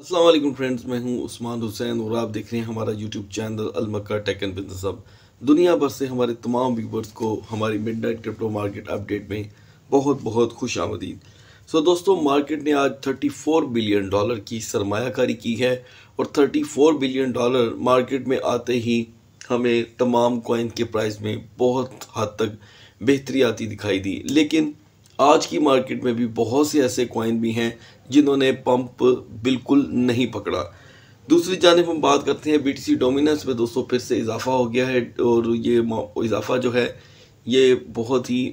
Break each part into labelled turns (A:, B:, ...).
A: Aslam friends मैं हूं उस्मान हुसैन और आप देख रहे हैं हमारा यूट्यूब चैनल अलमक्का टेक एंड बिजनेस अब दुनिया भर से हमारे तमाम व्यूवर्स को हमारी midnight crypto market update में बहुत बहुत खुश आमदीद सो दोस्तों मार्केट ने आज 34 बिलियन डॉलर की सरमाकारी की है और 34 बिलियन डॉलर मार्केट में आते ही हमें तमाम कोइन के प्राइस में बहुत हद तक बेहतरी आती दिखाई दी लेकिन आज की मार्केट में भी बहुत से ऐसे कॉइन भी हैं जिन्होंने पंप बिल्कुल नहीं पकड़ा दूसरी जानब हम बात करते हैं बी डोमिनेंस में दोस्तों फिर से इजाफा हो गया है और ये इजाफा जो है ये बहुत ही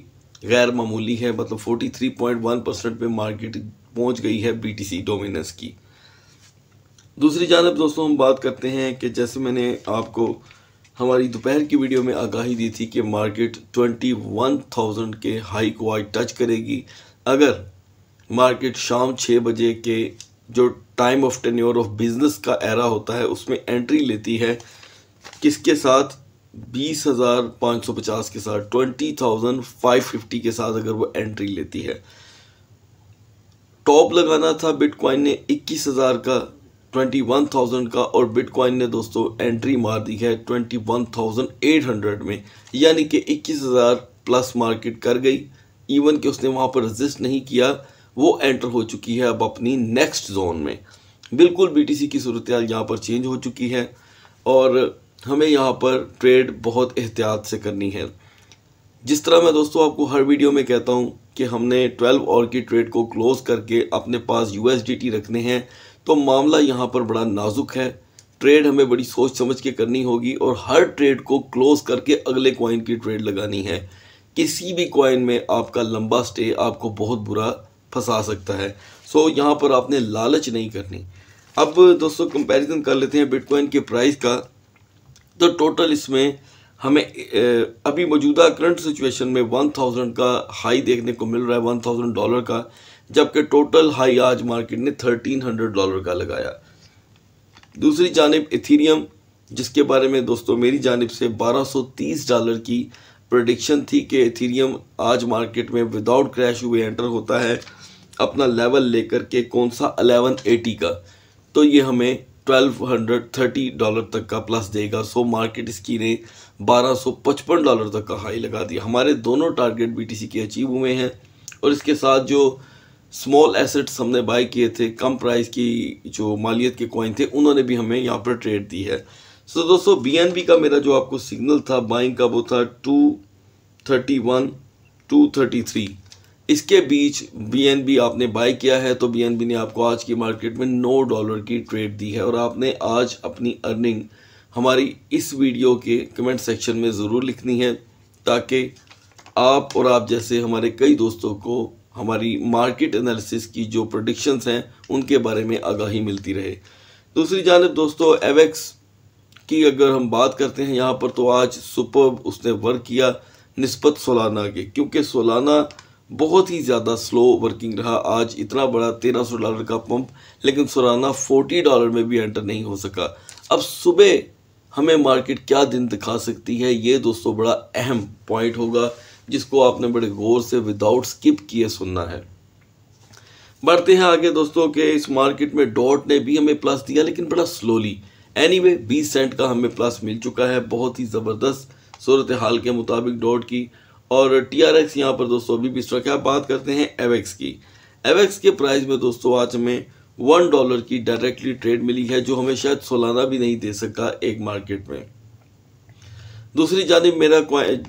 A: गैर मामूली है मतलब 43.1 परसेंट पर मार्केट पहुंच गई है बीटीसी डोमिनेंस की दूसरी जानब दोस्तों हम बात करते हैं कि जैसे मैंने आपको हमारी दोपहर की वीडियो में आगाही दी थी कि मार्केट 21,000 के हाई को आज टच करेगी अगर मार्केट शाम छः बजे के जो time of tenure of business का एरा होता है उसमें एंट्री लेती है किसके साथ बीस हज़ार पाँच सौ पचास के साथ ट्वेंटी थाउजेंड फाइव फिफ्टी के साथ अगर वो एंट्री लेती है टॉप लगाना था बिटकॉइन ने इक्कीस हज़ार का ट्वेंटी वन थाउजेंड का और बिटकॉइन ने दोस्तों एंट्री मार दी है twenty one thousand eight hundred में यानी कि इक्कीस हज़ार प्लस मार्केट कर गई इवन कि उसने वहाँ पर रजिस्ट नहीं किया वो एंटर हो चुकी है अब अपनी नेक्स्ट जोन में बिल्कुल बीटीसी की सूरत यहाँ पर चेंज हो चुकी है और हमें यहाँ पर ट्रेड बहुत एहतियात से करनी है जिस तरह मैं दोस्तों आपको हर वीडियो में कहता हूँ कि हमने 12 और की ट्रेड को क्लोज करके अपने पास यूएसडीटी रखने हैं तो मामला यहाँ पर बड़ा नाजुक है ट्रेड हमें बड़ी सोच समझ के करनी होगी और हर ट्रेड को क्लोज करके अगले कॉइन की ट्रेड लगानी है किसी भी कॉइन में आपका लंबा स्टे आपको बहुत बुरा फंसा सकता है सो so, यहाँ पर आपने लालच नहीं करनी अब दोस्तों कंपैरिजन कर लेते हैं बिटकॉइन के प्राइस का तो टोटल इसमें हमें अभी मौजूदा करंट सिचुएशन में वन थाउजेंड का हाई देखने को मिल रहा है वन थाउजेंड डॉलर का जबकि टोटल हाई आज मार्केट ने थर्टीन हंड्रेड डॉलर का लगाया दूसरी जानब इथीरियम जिसके बारे में दोस्तों मेरी जानब से बारह डॉलर की प्रडिक्शन थी कि इथीरियम आज मार्केट में विदाउट क्रैश हुए एंटर होता है अपना लेवल लेकर के कौन सा अलेवन एटी का तो ये हमें ट्वेल्व हंड्रेड थर्टी डॉलर तक का प्लस देगा सो मार्केट इसकी ने बारह सौ पचपन डॉलर तक का हाई लगा दिया हमारे दोनों टारगेट बी के अचीव हुए हैं और इसके साथ जो स्मॉल एसेट्स हमने बाय किए थे कम प्राइस की जो मालियत के कॉइन थे उन्होंने भी हमें यहाँ पर ट्रेड दी है सो so, दोस्तों बी का मेरा जो आपको सिग्नल था बाइंग का वो था two thirty one two thirty three इसके बीच बीएनबी आपने बाय किया है तो बीएनबी ने आपको आज की मार्केट में नौ डॉलर की ट्रेड दी है और आपने आज अपनी अर्निंग हमारी इस वीडियो के कमेंट सेक्शन में ज़रूर लिखनी है ताकि आप और आप जैसे हमारे कई दोस्तों को हमारी मार्केट एनालिसिस की जो प्रोडिक्शंस हैं उनके बारे में आगाही मिलती रहे दूसरी जानब दोस्तों एवेक्स की अगर हम बात करते हैं यहाँ पर तो आज सुपर उसने वर्क किया नस्बत सोलाना के क्योंकि सोलाना बहुत ही ज़्यादा स्लो वर्किंग रहा आज इतना बड़ा तेरह सौ डॉलर का पंप लेकिन सुराना फोर्टी डॉलर में भी एंटर नहीं हो सका अब सुबह हमें मार्केट क्या दिन दिखा सकती है ये दोस्तों बड़ा अहम पॉइंट होगा जिसको आपने बड़े गौर से विदाउट स्किप किए सुनना है बढ़ते हैं आगे दोस्तों के इस मार्केट में डॉट ने भी हमें प्लस दिया लेकिन बड़ा स्लोली एनी anyway, 20 सेंट का हमें प्लस मिल चुका है बहुत ही ज़बरदस्त सूरत हाल के मुताबिक डॉट की और टी आर एक्स यहाँ पर दोस्तों अभी बीस स्ट्रक बात करते हैं एवेक्स की एवेक्स के प्राइस में दोस्तों आज हमें वन डॉलर की डायरेक्टली ट्रेड मिली है जो हमें शायद सोलाना भी नहीं दे सका एक मार्केट में दूसरी जानब मेरा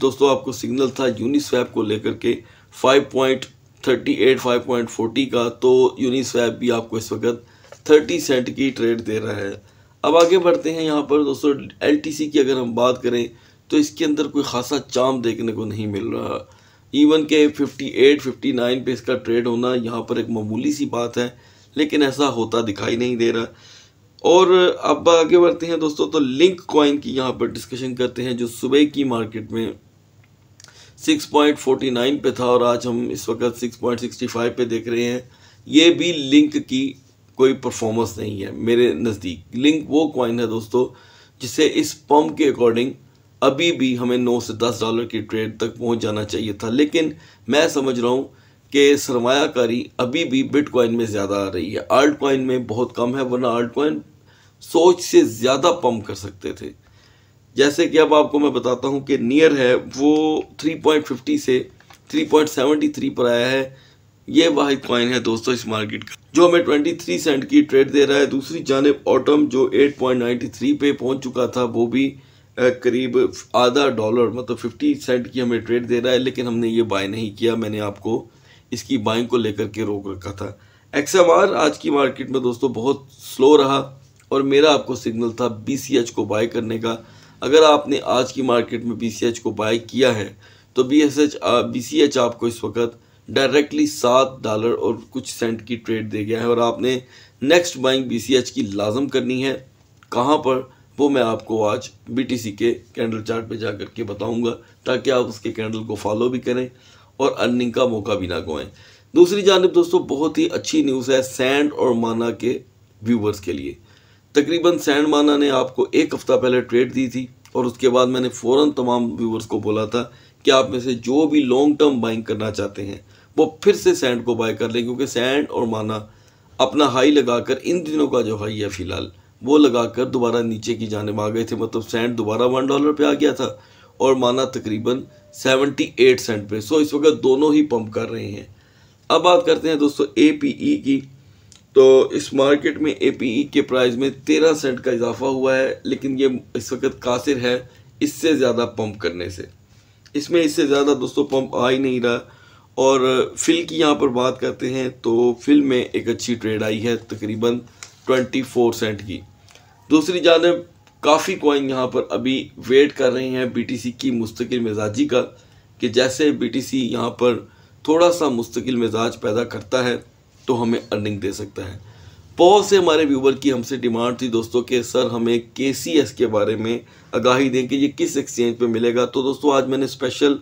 A: दोस्तों आपको सिग्नल था यूनिस्वैप को लेकर के 5.38 5.40 का तो यूनिस्वैप भी आपको इस वक्त 30 सेंट की ट्रेड दे रहा है अब आगे बढ़ते हैं यहाँ पर दोस्तों एल की अगर हम बात करें तो इसके अंदर कोई खासा चाम देखने को नहीं मिल रहा इवन के 58, 59 पे इसका ट्रेड होना यहाँ पर एक मामूली सी बात है लेकिन ऐसा होता दिखाई नहीं दे रहा और अब आगे बढ़ते हैं दोस्तों तो लिंक कॉइन की यहाँ पर डिस्कशन करते हैं जो सुबह की मार्केट में 6.49 पे था और आज हम इस वक्त 6.65 पे देख रहे हैं ये भी लिंक की कोई परफॉर्मेंस नहीं है मेरे नज़दीक लिंक वो कॉइन है दोस्तों जिसे इस पम्प के अकॉर्डिंग अभी भी हमें नौ से दस डॉलर की ट्रेड तक पहुँच जाना चाहिए था लेकिन मैं समझ रहा हूँ कि सरमाकारी अभी भी बिटकॉइन में ज़्यादा आ रही है आल्ट कॉइन में बहुत कम है वरना आल्ट कॉइन सोच से ज़्यादा पम्प कर सकते थे जैसे कि अब आपको मैं बताता हूँ कि नियर है वो 3.50 से 3.73 पर आया है ये वाहि कॉइन है दोस्तों इस मार्केट का जो हमें 23 सेंट की ट्रेड दे रहा है दूसरी जानब ऑटम जो 8.93 पे पहुंच चुका था वो भी करीब आधा डॉलर मतलब फिफ्टी सेंट की हमें ट्रेड दे रहा है लेकिन हमने ये बाय नहीं किया मैंने आपको इसकी बाइंग को लेकर के रोक रखा था एक्स आज की मार्केट में दोस्तों बहुत स्लो रहा और मेरा आपको सिग्नल था बी को बाय करने का अगर आपने आज की मार्केट में बी को बाय किया है तो B S H B C H आपको इस वक्त डायरेक्टली सात डॉलर और कुछ सेंट की ट्रेड दे गया है और आपने next buying B C H की लाजम करनी है कहाँ पर वो मैं आपको आज बी के कैंडल चार्ट पे जा करके बताऊंगा ताकि आप उसके कैंडल को फॉलो भी करें और अर्निंग का मौका भी ना गवाएं दूसरी जानब दोस्तों बहुत ही अच्छी न्यूज़ है सैंड और माना के व्यूवर्स के लिए तकरीबन सैंड माना ने आपको एक हफ़्ता पहले ट्रेड दी थी और उसके बाद मैंने फ़ौर तमाम व्यूवर्स को बोला था कि आप में से जो भी लॉन्ग टर्म बाइंग करना चाहते हैं वो फिर से सैंड को बाय कर लें क्योंकि सैंड और माना अपना हाई लगाकर इन दिनों का जो हाई है फ़िलहाल वो लगाकर दोबारा नीचे की जानब आ गए थे मतलब सेंट दोबारा वन डॉलर पे आ गया था और माना तकरीबन सेवेंटी एट सेंट पे सो इस वक्त दोनों ही पंप कर रहे हैं अब बात करते हैं दोस्तों ए पी ई की तो इस मार्केट में ए पी ई के प्राइस में तेरह सेंट का इजाफा हुआ है लेकिन ये इस वक्त कासिर है इससे ज़्यादा पंप करने से इसमें इससे ज़्यादा दोस्तों पंप आ ही नहीं रहा और फिल की यहाँ पर बात करते हैं तो फिल में एक अच्छी ट्रेड आई है तकरीबन 24 सेंट की दूसरी जानब काफ़ी कॉइन यहाँ पर अभी वेट कर रहे हैं बीटीसी की मुस्तकिल मिजाजी का कि जैसे बीटीसी यहाँ पर थोड़ा सा मुस्तकिल मिजाज पैदा करता है तो हमें अर्निंग दे सकता है बहुत से हमारे व्यूवर की हमसे डिमांड थी दोस्तों के सर हमें के सी एस के बारे में आगाही दें कि ये किस एक्सचेंज पर मिलेगा तो दोस्तों आज मैंने स्पेशल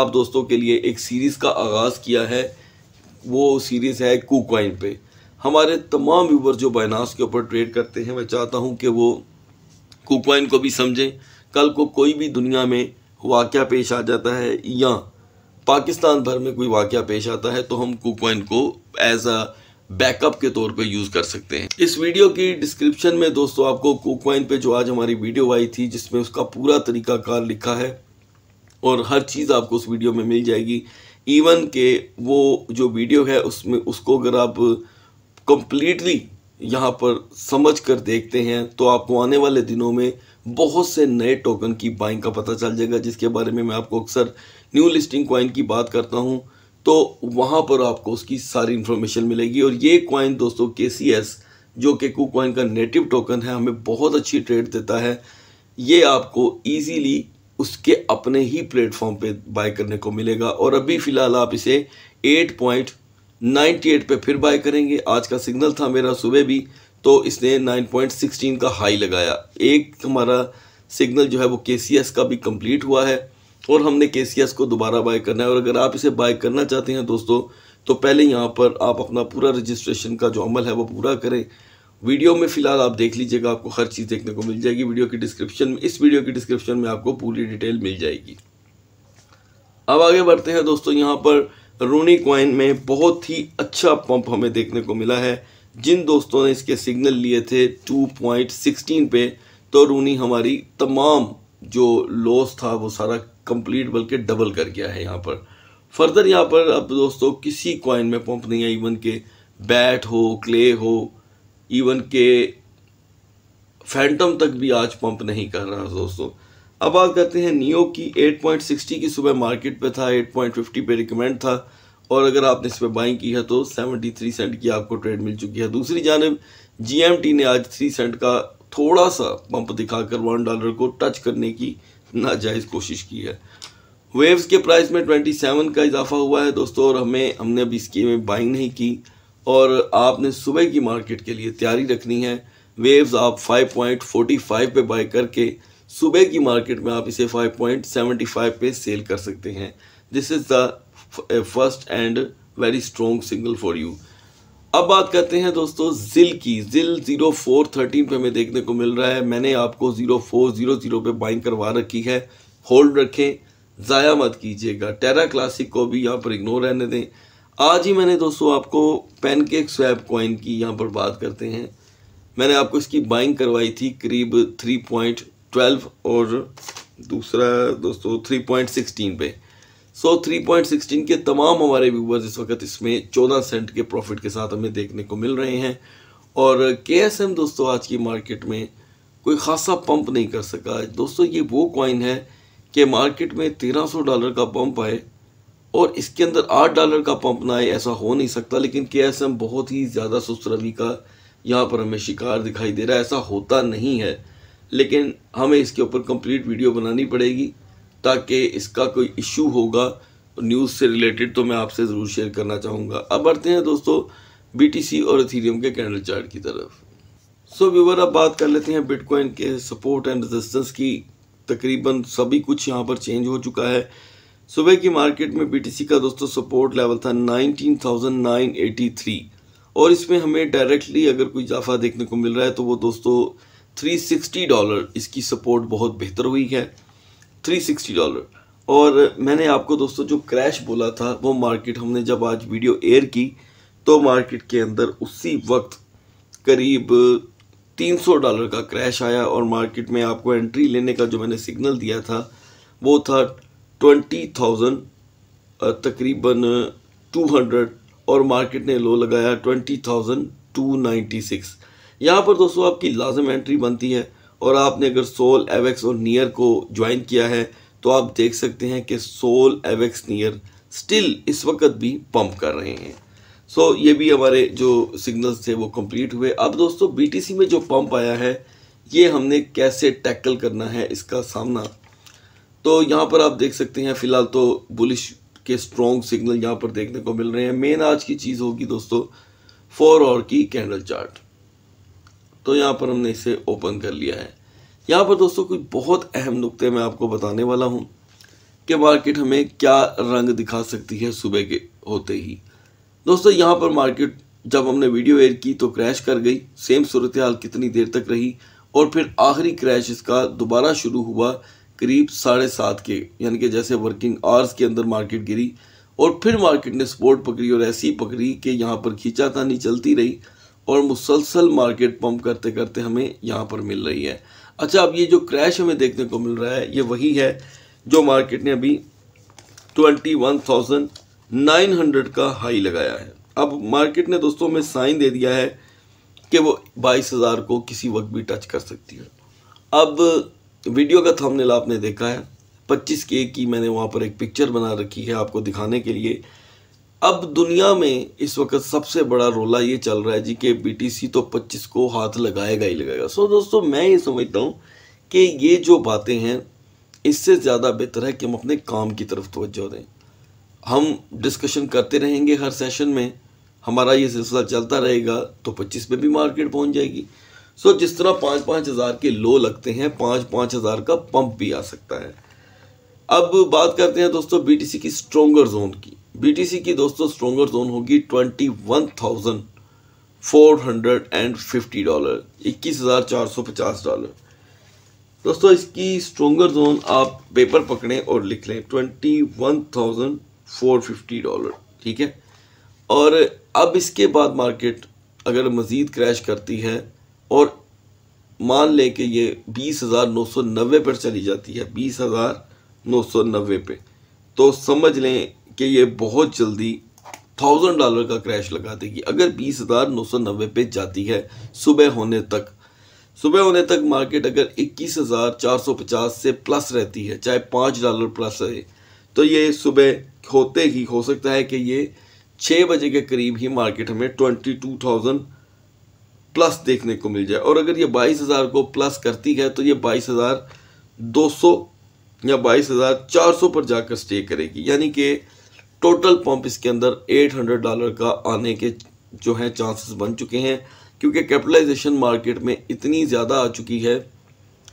A: आप दोस्तों के लिए एक सीरीज़ का आगाज़ किया है वो सीरीज़ है कुकॉइन पे हमारे तमाम व्यूवर जो बाइनास के ऊपर ट्रेड करते हैं मैं चाहता हूँ कि वो कुकवाइन को भी समझें कल को कोई भी दुनिया में वाक़ पेश आ जाता है या पाकिस्तान भर में कोई वाक़ पेश आता है तो हम कुकवाइन को एज अ बैकअप के तौर पे यूज़ कर सकते हैं इस वीडियो की डिस्क्रिप्शन में दोस्तों आपको कुकवाइन पे जो आज हमारी वीडियो आई थी जिसमें उसका पूरा तरीकाकार लिखा है और हर चीज़ आपको उस वीडियो में मिल जाएगी इवन के वो जो वीडियो है उसमें उसको अगर आप कंप्लीटली यहाँ पर समझ कर देखते हैं तो आपको आने वाले दिनों में बहुत से नए टोकन की बाइंग का पता चल जाएगा जिसके बारे में मैं आपको अक्सर न्यू लिस्टिंग कॉइन की बात करता हूँ तो वहाँ पर आपको उसकी सारी इन्फॉर्मेशन मिलेगी और ये कॉइन दोस्तों के जो कि कु क्वाइन का नेटिव टोकन है हमें बहुत अच्छी ट्रेड देता है ये आपको ईजीली उसके अपने ही प्लेटफॉर्म पे बाय करने को मिलेगा और अभी फ़िलहाल आप इसे एट पॉइंट 98 पे फिर बाय करेंगे आज का सिग्नल था मेरा सुबह भी तो इसने 9.16 का हाई लगाया एक हमारा सिग्नल जो है वो के का भी कंप्लीट हुआ है और हमने के को दोबारा बाय करना है और अगर आप इसे बाय करना चाहते हैं दोस्तों तो पहले यहाँ पर आप अपना पूरा रजिस्ट्रेशन का जो अमल है वो पूरा करें वीडियो में फ़िलहाल आप देख लीजिएगा आपको हर चीज़ देखने को मिल जाएगी वीडियो की डिस्क्रिप्शन में इस वीडियो की डिस्क्रिप्शन में आपको पूरी डिटेल मिल जाएगी अब आगे बढ़ते हैं दोस्तों यहाँ पर रूनी क्वाइन में बहुत ही अच्छा पंप हमें देखने को मिला है जिन दोस्तों ने इसके सिग्नल लिए थे 2.16 पे तो रूनी हमारी तमाम जो लॉस था वो सारा कंप्लीट बल्कि डबल कर गया है यहाँ पर फर्दर यहाँ पर अब दोस्तों किसी क्वाइन में पंप नहीं है इवन के बैट हो क्ले हो इवन के फैंटम तक भी आज पंप नहीं कर रहा दोस्तों अब बात करते हैं नियो की 8.60 की सुबह मार्केट पे था 8.50 पे रिकमेंड था और अगर आपने इस पर बाइंग की है तो 73 सेंट की आपको ट्रेड मिल चुकी है दूसरी जानब जी ने आज 3 सेंट का थोड़ा सा पंप दिखाकर वन डॉलर को टच करने की नाजायज़ कोशिश की है वेव्स के प्राइस में ट्वेंटी का इजाफा हुआ है दोस्तों और हमें हमने अभी इसकी में बाइंग नहीं की और आपने सुबह की मार्केट के लिए तैयारी रखनी है वेव्स आप 5.45 पे बाई करके सुबह की मार्केट में आप इसे 5.75 पे सेल कर सकते हैं this is the first and very strong signal for you अब बात करते हैं दोस्तों जिल की जिल जीरो फोर थर्टीन पे हमें देखने को मिल रहा है मैंने आपको जीरो फोर जीरो जीरो पे बाइंग करवा रखी है होल्ड रखें ज़ाया मत कीजिएगा टेरा क्लासिक को भी यहाँ पर इग्नोर रहने दें आज ही मैंने दोस्तों आपको पेनकेक स्वैप कॉइन की यहाँ पर बात करते हैं मैंने आपको इसकी बाइंग करवाई थी करीब थ्री पॉइंट ट्वेल्व और दूसरा दोस्तों थ्री पॉइंट सिक्सटीन पे सो थ्री पॉइंट सिक्सटीन के तमाम हमारे व्यूवर्स इस वक्त इसमें चौदह सेंट के प्रॉफिट के साथ हमें देखने को मिल रहे हैं और के एस एम दोस्तों आज की मार्केट में कोई खासा पंप नहीं कर सका दोस्तों ये वो कॉइन है कि मार्केट में तेरह सौ डॉलर का पंप आए और इसके अंदर आठ डॉलर का पंप ना आए ऐसा हो नहीं सकता लेकिन के एस एम बहुत ही ज़्यादा सुस्त रवि का यहाँ पर हमें शिकार दिखाई दे रहा है ऐसा होता नहीं है लेकिन हमें इसके ऊपर कंप्लीट वीडियो बनानी पड़ेगी ताकि इसका कोई इशू होगा न्यूज़ से रिलेटेड तो मैं आपसे ज़रूर शेयर करना चाहूँगा अब बढ़ते हैं दोस्तों बी और इथीरियम के कैंडल चार्ट की तरफ सो व्यूवर अब बात कर लेते हैं बिटकॉइन के सपोर्ट एंड रेजिस्टेंस की तकरीबन सभी कुछ यहाँ पर चेंज हो चुका है सुबह की मार्केट में बी का दोस्तों सपोर्ट लेवल था 19,983 और इसमें हमें डायरेक्टली अगर कोई इजाफा देखने को मिल रहा है तो वो दोस्तों 360 डॉलर इसकी सपोर्ट बहुत बेहतर हुई है 360 डॉलर और मैंने आपको दोस्तों जो क्रैश बोला था वो मार्केट हमने जब आज वीडियो एयर की तो मार्केट के अंदर उसी वक्त करीब 300 डॉलर का क्रैश आया और मार्केट में आपको एंट्री लेने का जो मैंने सिग्नल दिया था वो था 20,000 तकरीबन 200 और मार्केट ने लो लगाया सिक्स यहाँ पर दोस्तों आपकी लाजम एंट्री बनती है और आपने अगर सोल एवेक्स और नियर को ज्वाइन किया है तो आप देख सकते हैं कि सोल एवेक्स नियर स्टिल इस वक्त भी पंप कर रहे हैं सो so, ये भी हमारे जो सिग्नल्स थे वो कंप्लीट हुए अब दोस्तों बीटीसी में जो पंप आया है ये हमने कैसे टैकल करना है इसका सामना तो यहाँ पर आप देख सकते हैं फ़िलहाल तो बुलिश के स्ट्रॉन्ग सिग्नल यहाँ पर देखने को मिल रहे हैं मेन आज की चीज़ होगी दोस्तों फोर और की कैंडल चार्ट तो यहाँ पर हमने इसे ओपन कर लिया है यहाँ पर दोस्तों कुछ बहुत अहम नुकते मैं आपको बताने वाला हूँ कि मार्केट हमें क्या रंग दिखा सकती है सुबह के होते ही दोस्तों यहाँ पर मार्केट जब हमने वीडियो एयर की तो क्रैश कर गई सेम सूरत हाल कितनी देर तक रही और फिर आखिरी क्रैश इसका दोबारा शुरू हुआ करीब साढ़े सात के यानी कि जैसे वर्किंग आवर्स के अंदर मार्केट गिरी और फिर मार्केट ने सपोर्ट पकड़ी और ऐसी पकड़ी कि यहाँ पर खींचा नहीं चलती रही और मुसलसल मार्केट पम्प करते करते हमें यहाँ पर मिल रही है अच्छा अब ये जो क्रैश हमें देखने को मिल रहा है ये वही है जो मार्केट ने अभी twenty one thousand nine hundred का हाई लगाया है अब मार्केट ने दोस्तों हमें साइन दे दिया है कि वो बाईस हज़ार को किसी वक्त भी टच कर सकती है अब वीडियो का थंबनेल आपने देखा है 25 के की मैंने वहाँ पर एक पिक्चर बना रखी है आपको दिखाने के लिए अब दुनिया में इस वक्त सबसे बड़ा रोला ये चल रहा है जी कि बीटीसी तो 25 को हाथ लगाएगा ही लगाएगा सो दोस्तों मैं ये समझता हूँ कि ये जो बातें हैं इससे ज़्यादा बेहतर है कि हम अपने काम की तरफ तोज्जो दें हम डिस्कशन करते रहेंगे हर सेशन में हमारा ये सिलसिला चलता रहेगा तो पच्चीस में भी मार्केट पहुँच जाएगी सो जिस तरह पाँच पाँच हज़ार के लो लगते हैं पाँच पाँच हज़ार का पंप भी आ सकता है अब बात करते हैं दोस्तों बीटीसी की स्ट्रोंगर जोन की बीटीसी की दोस्तों स्ट्रोंगर जोन होगी twenty one thousand four hundred and fifty dollar इक्कीस हज़ार चार सौ पचास डॉलर दोस्तों इसकी स्ट्रोंगर जोन आप पेपर पकड़ें और लिख लें twenty one thousand four fifty dollar ठीक है और अब इसके बाद मार्केट अगर मज़ीद क्रैश करती है और मान लें कि ये बीस हज़ार नौ सौ नब्बे पर चली जाती है बीस हज़ार नौ सौ नब्बे पे तो समझ लें कि ये बहुत जल्दी थाउजेंड डॉलर का क्रैश लगा देगी अगर बीस हज़ार नौ सौ नब्बे पे जाती है सुबह होने तक सुबह होने तक मार्केट अगर इक्कीस हज़ार चार सौ पचास से प्लस रहती है चाहे पाँच डॉलर प्लस रहे तो ये सुबह होते ही हो सकता है कि ये छः बजे के करीब ही मार्केट हमें ट्वेंटी टू थाउजेंड प्लस देखने को मिल जाए और अगर ये बाईस हज़ार को प्लस करती है तो ये बाईस हज़ार दो सौ या बाईस हज़ार चार सौ पर जाकर स्टे करेगी यानी कि टोटल पंप इसके अंदर 800 डॉलर का आने के जो है चांसेस बन चुके हैं क्योंकि कैपिटलाइजेशन मार्केट में इतनी ज़्यादा आ चुकी है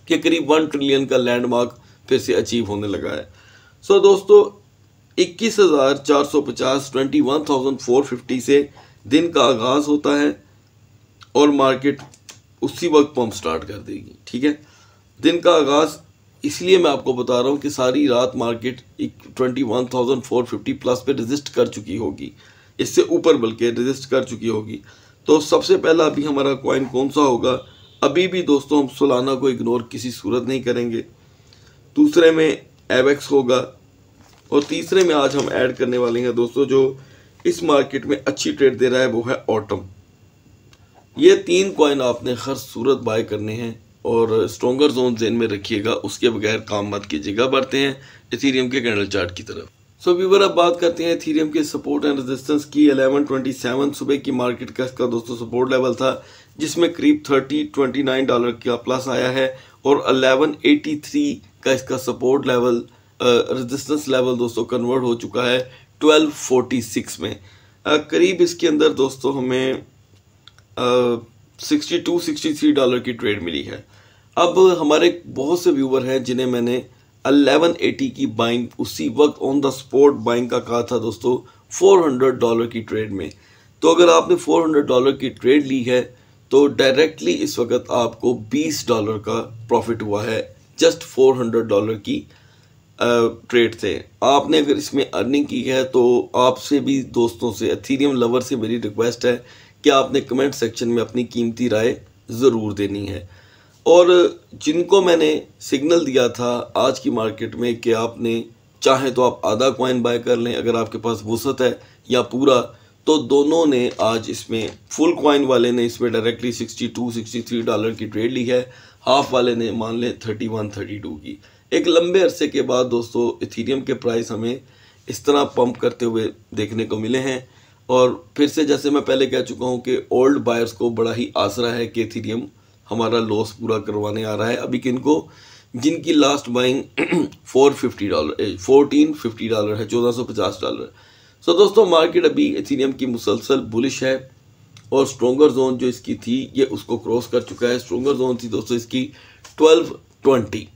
A: कि करीब वन ट्रिलियन का लैंडमार्क फिर से अचीव होने लगा है सो दोस्तों इक्कीस हज़ार चार सौ पचास twenty one thousand four fifty से दिन का आगाज़ होता है और मार्केट उसी वक्त पंप स्टार्ट कर देगी ठीक है दिन का आगाज़ इसलिए मैं आपको बता रहा हूँ कि सारी रात मार्केट एक twenty one thousand four fifty plus पे रजिस्ट कर चुकी होगी इससे ऊपर बल्कि रजिस्ट कर चुकी होगी तो सबसे पहला अभी हमारा कॉइन कौन सा होगा अभी भी दोस्तों हम सोलाना को इग्नोर किसी सूरत नहीं करेंगे दूसरे में एवेक्स होगा और तीसरे में आज हम ऐड करने वाले हैं दोस्तों जो इस मार्केट में अच्छी ट्रेड दे रहा है वो है ऑटम ये तीन कॉइन आपने हर सूरत बाय करने हैं और स्ट्रोंगर जोन जेन में रखिएगा उसके बगैर काम मत कीजिएगा बढ़ते हैं इथीरियम के कैंडल चार्ट की तरफ सो so, व्यूवर अब बात करते हैं इथीरियम के सपोर्ट एंड रेजिस्टेंस की 1127 सुबह की मार्केट का इसका दोस्तों सपोर्ट लेवल था जिसमें करीब 30 29 डॉलर का प्लस आया है और 1183 का इसका सपोर्ट लेवल रेजिस्टेंस लेवल दोस्तों कन्वर्ट हो चुका है 1246 में uh, करीब इसके अंदर दोस्तों हमें uh, 62 63 डॉलर की ट्रेड मिली है अब हमारे बहुत से व्यूवर हैं जिन्हें मैंने 1180 की बाइंग उसी वक्त ऑन द स्पॉट बाइंग का कहा था दोस्तों 400 डॉलर की ट्रेड में तो अगर आपने 400 डॉलर की ट्रेड ली है तो डायरेक्टली इस वक्त आपको 20 डॉलर का प्रॉफिट हुआ है जस्ट 400 डॉलर की ट्रेड से आपने अगर इसमें अर्निंग की है तो आपसे भी दोस्तों से अथीरियम लवर से मेरी रिक्वेस्ट है क्या आपने कमेंट सेक्शन में अपनी कीमती राय ज़रूर देनी है और जिनको मैंने सिग्नल दिया था आज की मार्केट में कि आपने चाहे तो आप आधा कॉइन बाय कर लें अगर आपके पास वसत है या पूरा तो दोनों ने आज इसमें फुल कॉइन वाले ने इसमें डायरेक्टली 62 63 डॉलर की ट्रेड ली है हाफ वाले ने मान लें थर्टी वन की एक लंबे अरसे के बाद दोस्तों इथीरियम के प्राइस हमें इस तरह पम्प करते हुए देखने को मिले हैं और फिर से जैसे मैं पहले कह चुका हूँ कि ओल्ड बायर्स को बड़ा ही आसरा है कि थीरियम हमारा लॉस पूरा करवाने आ रहा है अभी किन को जिनकी last buying four fifty dollar fourteen fifty dollar है चौदह सौ पचास डॉलर सो दोस्तों मार्केट अभी एथीरियम की मुसलसल बुलिश है और स्ट्रोंगर जोन जो इसकी थी ये उसको क्रॉस कर चुका है स्ट्रोंगर जोन थी दोस्तों इसकी ट्वेल्व ट्वेंटी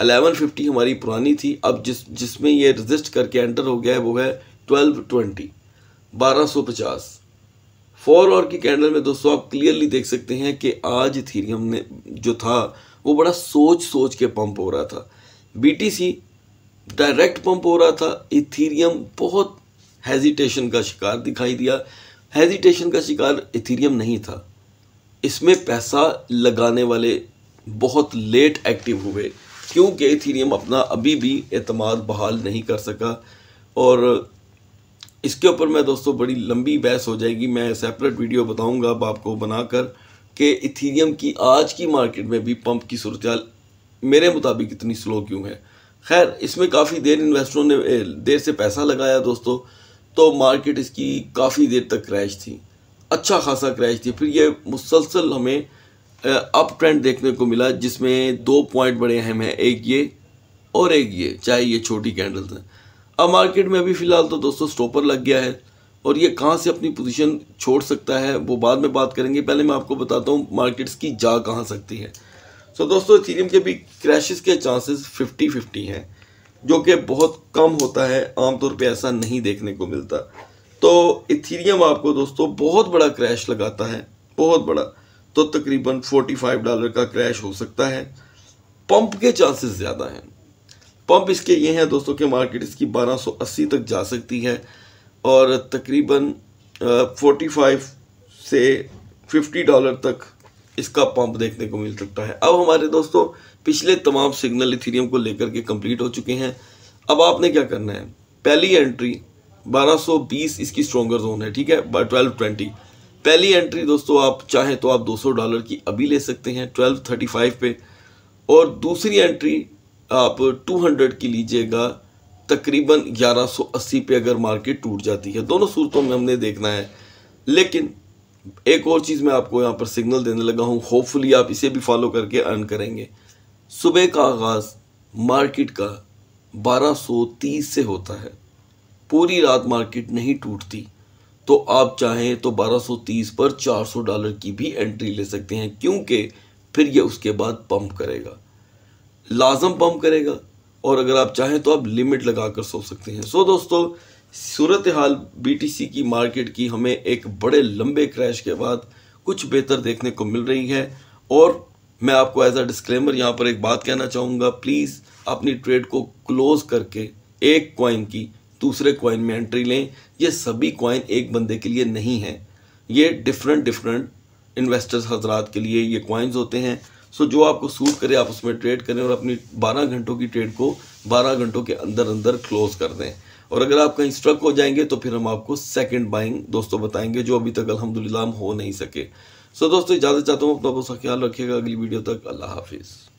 A: अलेवन फिफ्टी हमारी पुरानी थी अब जिस जिसमें ये रजिस्ट करके एंटर हो गया है वो है ट्वेल्व ट्वेंटी 1250 फोर और की कैंडल में दोस्तों आप क्लियरली देख सकते हैं कि आज थीरियम ने जो था वो बड़ा सोच सोच के पंप हो रहा था बीटीसी डायरेक्ट पंप हो रहा था इथीरियम बहुत हेजिटेशन का शिकार दिखाई दिया हेजिटेशन का शिकार इथीरियम नहीं था इसमें पैसा लगाने वाले बहुत लेट एक्टिव हुए क्योंकि इथीरियम अपना अभी भी अतमाद बहाल नहीं कर सका और इसके ऊपर मैं दोस्तों बड़ी लंबी बहस हो जाएगी मैं सेपरेट वीडियो बताऊंगा अब आपको बनाकर कि इथीरियम की आज की मार्केट में भी पंप की सूरत मेरे मुताबिक इतनी स्लो क्यों है खैर इसमें काफ़ी देर इन्वेस्टरों ने देर से पैसा लगाया दोस्तों तो मार्केट इसकी काफ़ी देर तक क्रैश थी अच्छा खासा क्रैश थी फिर ये मुसलसल हमें अप ट्रेंड देखने को मिला जिसमें दो पॉइंट बड़े अहम हैं एक ये और एक ये चाहे ये छोटी कैंडल्स हैं अब मार्केट में अभी फ़िलहाल तो दोस्तों स्टॉपर लग गया है और ये कहाँ से अपनी पोजीशन छोड़ सकता है वो बाद में बात करेंगे पहले मैं आपको बताता हूँ मार्केट्स की जा कहाँ सकती है सो दोस्तों इथेरियम के भी क्रैशेस के चांसेस 50-50 हैं जो कि बहुत कम होता है आमतौर पे ऐसा नहीं देखने को मिलता तो इथीरियम आपको दोस्तों बहुत बड़ा क्रैश लगाता है बहुत बड़ा तो तकरीबन 45 डॉलर का क्रैश हो सकता है पंप के चांसेस ज़्यादा हैं पंप इसके ये हैं दोस्तों के मार्केट इसकी 1280 तक जा सकती है और तकरीबन 45 से 50 डॉलर तक इसका पंप देखने को मिल सकता है अब हमारे दोस्तों पिछले तमाम सिग्नल इथीरियम को लेकर के कंप्लीट हो चुके हैं अब आपने क्या करना है पहली एंट्री 1220 इसकी स्ट्रोंगर जोन है ठीक है 1220 पहली एंट्री दोस्तों आप चाहें तो आप 200 डॉलर की अभी ले सकते हैं 1235 पे और दूसरी एंट्री आप 200 की लीजिएगा तकरीबन 1180 पे अगर मार्केट टूट जाती है दोनों सूरतों में हमने देखना है लेकिन एक और चीज़ मैं आपको यहाँ पर सिग्नल देने लगा हूँ होपफुली आप इसे भी फॉलो करके अर्न करेंगे सुबह का आगाज़ मार्केट का 1230 से होता है पूरी रात मार्केट नहीं टूटती तो आप चाहें तो 1230 पर 400 डॉलर की भी एंट्री ले सकते हैं क्योंकि फिर ये उसके बाद पंप करेगा लाजम पम्प करेगा और अगर आप चाहें तो आप लिमिट लगा कर सो सकते हैं सो so, दोस्तों सूरत हाल बीटीसी की मार्केट की हमें एक बड़े लंबे क्रैश के बाद कुछ बेहतर देखने को मिल रही है और मैं आपको एज अ डिस्क्लेमर यहाँ पर एक बात कहना चाहूँगा प्लीज़ अपनी ट्रेड को क्लोज करके एक कॉइन की दूसरे कॉइन में एंट्री लें ये सभी कॉइन एक बंदे के लिए नहीं है ये डिफरेंट डिफरेंट इन्वेस्टर्स हजरात के लिए ये कॉइन्स होते हैं सो जो आपको सूट करे आप उसमें ट्रेड करें और अपनी 12 घंटों की ट्रेड को 12 घंटों के अंदर अंदर क्लोज कर दें और अगर आप कहीं स्ट्रक हो जाएंगे तो फिर हम आपको सेकंड बाइंग दोस्तों बताएंगे जो अभी तक अलहमदिल्ला हम हो नहीं सके सो so, दोस्तों इजाज़त चाहता हूँ अपना बहुत ख्याल रखिएगा अगली वीडियो तक अल्लाह हाफिज़